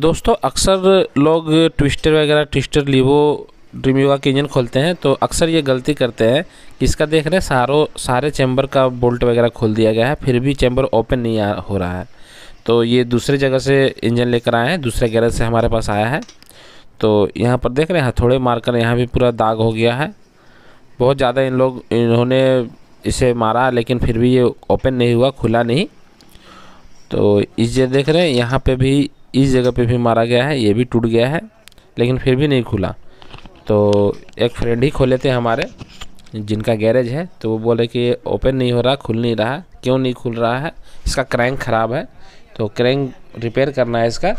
दोस्तों अक्सर लोग ट्विस्टर वगैरह ट्विस्टर लीवो योगा के इंजन खोलते हैं तो अक्सर ये गलती करते हैं कि इसका देख रहे हैं सारों सारे चैम्बर का बोल्ट वगैरह खोल दिया गया है फिर भी चैम्बर ओपन नहीं आ हो रहा है तो ये दूसरे जगह से इंजन लेकर आए हैं दूसरे गैरेज से हमारे पास आया है तो यहाँ पर देख रहे हैं थोड़े मारकर यहाँ भी पूरा दाग हो गया है बहुत ज़्यादा इन लोग इन्होंने इसे मारा लेकिन फिर भी ये ओपन नहीं हुआ खुला नहीं तो इस देख रहे हैं यहाँ पर भी इस जगह पे भी मारा गया है ये भी टूट गया है लेकिन फिर भी नहीं खुला तो एक फ्रेंड ही खोले थे हमारे जिनका गैरेज है तो वो बोले कि ओपन नहीं हो रहा खुल नहीं रहा क्यों नहीं खुल रहा है इसका क्रैंक ख़राब है तो क्रैंक रिपेयर करना है इसका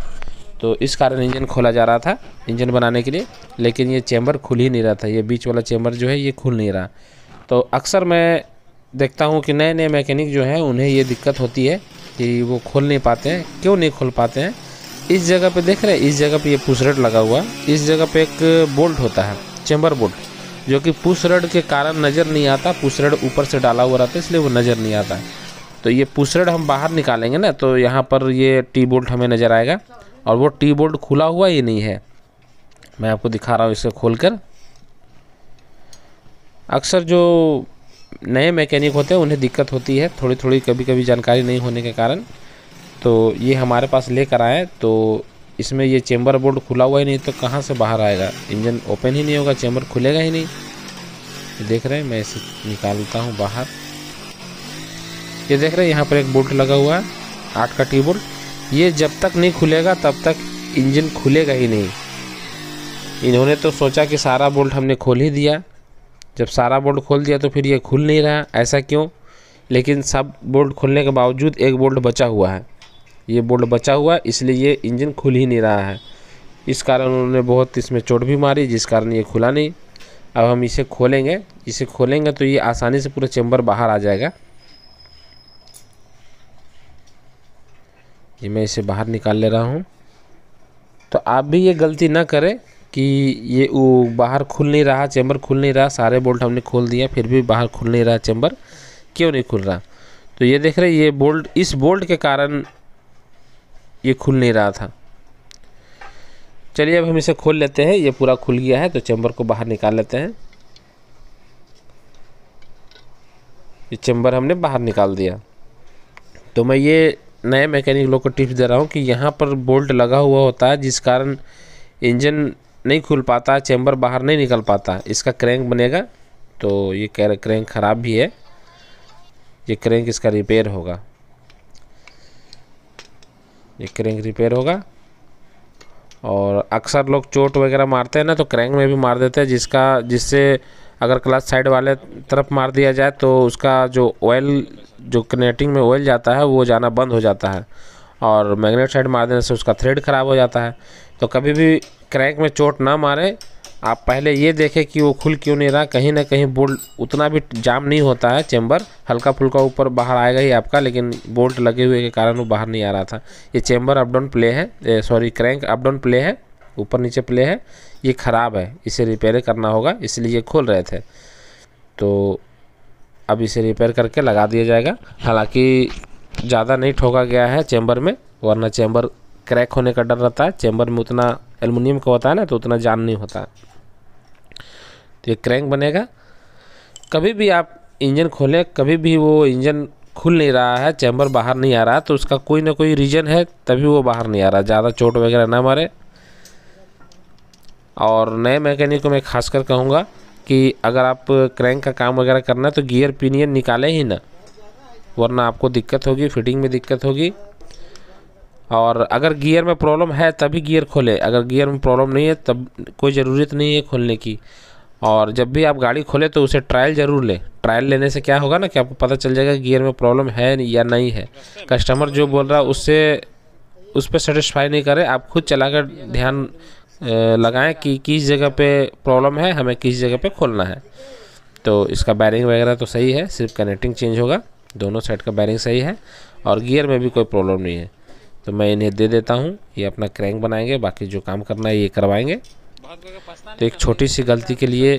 तो इस कारण इंजन खोला जा रहा था इंजन बनाने के लिए लेकिन ये चैम्बर खुल ही नहीं रहा था ये बीच वाला चैम्बर जो है ये खुल नहीं रहा तो अक्सर मैं देखता हूँ कि नए नए मैकेनिक जो हैं उन्हें ये दिक्कत होती है कि वो खोल नहीं पाते हैं क्यों नहीं खोल पाते हैं इस जगह पे देख रहे हैं इस जगह पे ये पुश रड लगा हुआ इस जगह पे एक बोल्ट होता है चेंबर बोल्ट जो कि पुश रड के कारण नज़र नहीं आता पुश रड ऊपर से डाला हुआ रहता है इसलिए वो नज़र नहीं आता है तो ये पुश रड हम बाहर निकालेंगे ना तो यहाँ पर ये टी बोल्ट हमें नज़र आएगा और वो टी बोल्ट खुला हुआ ही नहीं है मैं आपको दिखा रहा हूँ इसे खोल कर अक्सर जो नए मैकेनिक होते हैं उन्हें दिक्कत होती है थोड़ी थोड़ी कभी कभी जानकारी नहीं होने के कारण तो ये हमारे पास लेकर आए तो इसमें ये चेम्बर बोर्ड खुला हुआ ही नहीं तो कहाँ से बाहर आएगा इंजन ओपन ही नहीं होगा चेम्बर खुलेगा ही नहीं देख रहे हैं मैं इसे निकालता हूँ बाहर ये देख रहे हैं यहाँ पर एक बोल्ट लगा हुआ है आठ का टी बोल्ट ये जब तक नहीं खुलेगा तब तक इंजन खुलेगा ही नहीं इन्होंने तो सोचा कि सारा बोल्ट हमने खोल ही दिया जब सारा बोल्ट खोल दिया तो फिर ये खुल नहीं रहा ऐसा क्यों लेकिन सब बोल्ट खुलने के बावजूद एक बोल्ट बचा हुआ है ये बोल्ट बचा हुआ है इसलिए ये इंजन खुल ही नहीं रहा है इस कारण उन्होंने बहुत इसमें चोट भी मारी जिस कारण ये खुला नहीं अब हम इसे खोलेंगे इसे खोलेंगे तो ये आसानी से पूरा चैम्बर बाहर आ जाएगा ये मैं इसे बाहर निकाल ले रहा हूँ तो आप भी ये गलती ना करें कि ये वो बाहर खुल नहीं रहा चैम्बर खुल नहीं रहा सारे बोल्ट हमने खोल दिया फिर भी बाहर खुल नहीं रहा चैम्बर क्यों नहीं खुल रहा तो ये देख रहे ये बोल्ट इस बोल्ट के कारण ये खुल नहीं रहा था चलिए अब हम इसे खोल लेते हैं ये पूरा खुल गया है तो चैम्बर को बाहर निकाल लेते हैं ये चैम्बर हमने बाहर निकाल दिया तो मैं ये नए मैकेनिक लोग को टिप्स दे रहा हूँ कि यहाँ पर बोल्ट लगा हुआ होता है जिस कारण इंजन नहीं खुल पाता चैम्बर बाहर नहीं निकल पाता इसका क्रैंक बनेगा तो ये क्रैंक ख़राब भी है ये क्रैंक इसका रिपेयर होगा ये क्रैंक रिपेयर होगा और अक्सर लोग चोट वगैरह मारते हैं ना तो क्रैंक में भी मार देते हैं जिसका जिससे अगर क्लास साइड वाले तरफ मार दिया जाए तो उसका जो ऑयल जो कनेक्टिंग में ऑयल जाता है वो जाना बंद हो जाता है और मैग्नेट साइड मार देने से उसका थ्रेड ख़राब हो जाता है तो कभी भी क्रैंक में चोट ना मारें आप पहले ये देखें कि वो खुल क्यों नहीं रहा कहीं ना कहीं बोल्ट उतना भी जाम नहीं होता है चैम्बर हल्का फुल्का ऊपर बाहर आएगा ही आपका लेकिन बोल्ट लगे हुए के कारण वो बाहर नहीं आ रहा था ये चैम्बर अप डाउन प्ले है sorry crank up down play है ऊपर नीचे प्ले है ये ख़राब है इसे रिपेयर करना होगा इसलिए ये खोल रहे थे तो अब इसे रिपेयर करके लगा दिया जाएगा हालांकि ज़्यादा नहीं ठोका गया है चैम्बर में वरना चैम्बर क्रैक होने का डर रहता है चैम्बर में उतना एलमिनियम का होता है ना तो उतना जान नहीं होता तो ये क्रैंक बनेगा कभी भी आप इंजन खोलें कभी भी वो इंजन खुल नहीं रहा है चैम्बर बाहर नहीं आ रहा तो उसका कोई ना कोई रीज़न है तभी वो बाहर नहीं आ रहा ज़्यादा चोट वगैरह ना मारे और नए मैकेनिक को मैं खास कर कहूँगा कि अगर आप क्रैंक का काम वगैरह करना है तो गियर पिनियन निकालें ही ना वरना आपको दिक्कत होगी फिटिंग में दिक्कत होगी और अगर गियर में प्रॉब्लम है तभी गियर खोलें अगर गियर में प्रॉब्लम नहीं है तब कोई ज़रूरत नहीं है खोलने की और जब भी आप गाड़ी खोलें तो उसे ट्रायल ज़रूर लें ट्रायल लेने से क्या होगा ना कि आपको पता चल जाएगा गियर में प्रॉब्लम है या नहीं है कस्टमर जो बोल रहा है उससे उस पर सेटिस्फाई नहीं करें आप खुद चला कर ध्यान लगाएं कि किस जगह पे प्रॉब्लम है हमें किस जगह पे खोलना है तो इसका बैरिंग वगैरह तो सही है सिर्फ कनेक्टिंग चेंज होगा दोनों साइड का बैरिंग सही है और गियर में भी कोई प्रॉब्लम नहीं है तो मैं इन्हें दे देता हूँ ये अपना क्रैंक बनाएंगे बाकी जो काम करना है ये करवाएंगे तो एक छोटी सी गलती के लिए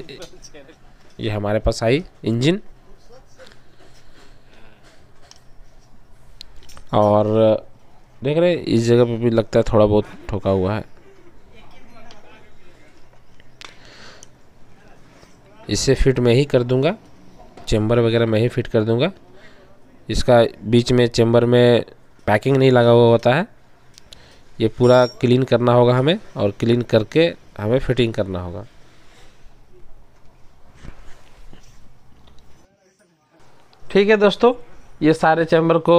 ये हमारे पास आई इंजन और देख रहे इस जगह पे भी लगता है थोड़ा बहुत ठोका हुआ है इसे फिट में ही कर दूंगा चैम्बर वगैरह में ही फिट कर दूंगा इसका बीच में चैम्बर में पैकिंग नहीं लगा हुआ होता है ये पूरा क्लीन करना होगा हमें और क्लीन करके हमें फिटिंग करना होगा ठीक है दोस्तों ये सारे चैम्बर को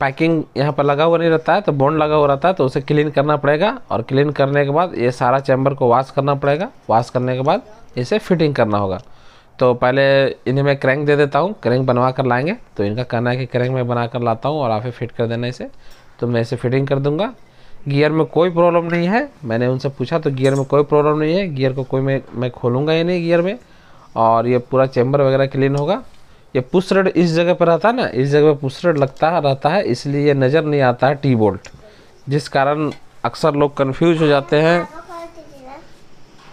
पैकिंग यहाँ पर लगा हुआ नहीं रहता है तो बोन लगा हुआ रहता है तो उसे क्लीन करना पड़ेगा और क्लीन करने के बाद ये सारा चैम्बर को वॉश करना पड़ेगा वॉश करने के बाद इसे फिटिंग करना होगा तो पहले इन्हें मैं क्रैंक दे देता हूँ क्रैंक बनवा कर लाएंगे तो इनका कहना है कि क्रैंक मैं बना कर लाता हूँ और आप फिट कर देना इसे तो मैं इसे फिटिंग कर दूँगा गियर में कोई प्रॉब्लम नहीं है मैंने उनसे पूछा तो गियर में कोई प्रॉब्लम नहीं है गियर को कोई मैं मैं खोलूँगा ही नहीं गियर में और ये पूरा चैम्बर वगैरह क्लीन होगा ये पुश इस जगह पर रहता है ना इस जगह पर पुश लगता रहता है इसलिए ये नज़र नहीं आता है टी बोल्ट जिस कारण अक्सर लोग कन्फ्यूज हो जाते हैं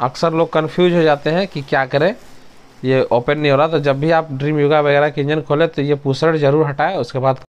अक्सर लोग कन्फ्यूज हो जाते हैं कि क्या करें ये ओपन नहीं हो रहा तो जब भी आप ड्रीम योगा वगैरह के इंजन खोले तो ये पुसरट ज़रूर हटाएं उसके बाद